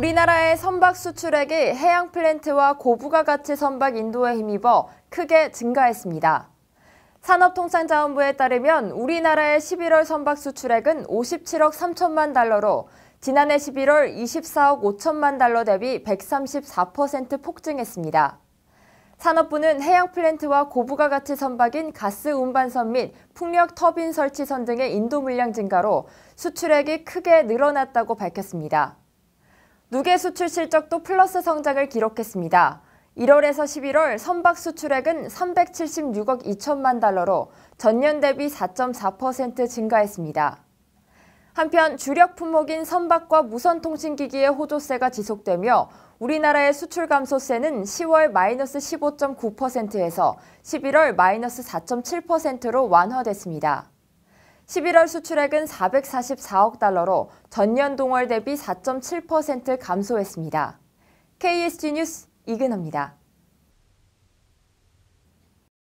우리나라의 선박 수출액이 해양 플랜트와 고부가 가치 선박 인도에 힘입어 크게 증가했습니다. 산업통상자원부에 따르면 우리나라의 11월 선박 수출액은 57억 3천만 달러로 지난해 11월 24억 5천만 달러 대비 134% 폭증했습니다. 산업부는 해양 플랜트와 고부가 가치 선박인 가스 운반선 및 풍력 터빈 설치선 등의 인도 물량 증가로 수출액이 크게 늘어났다고 밝혔습니다. 누계 수출 실적도 플러스 성장을 기록했습니다. 1월에서 11월 선박 수출액은 376억 2천만 달러로 전년 대비 4.4% 증가했습니다. 한편 주력 품목인 선박과 무선통신기기의 호조세가 지속되며 우리나라의 수출 감소세는 10월 마이너스 15.9%에서 11월 마이너스 4.7%로 완화됐습니다. 11월 수출액은 444억 달러로 전년 동월 대비 4.7% 감소했습니다. KSG 뉴스 이근합니다.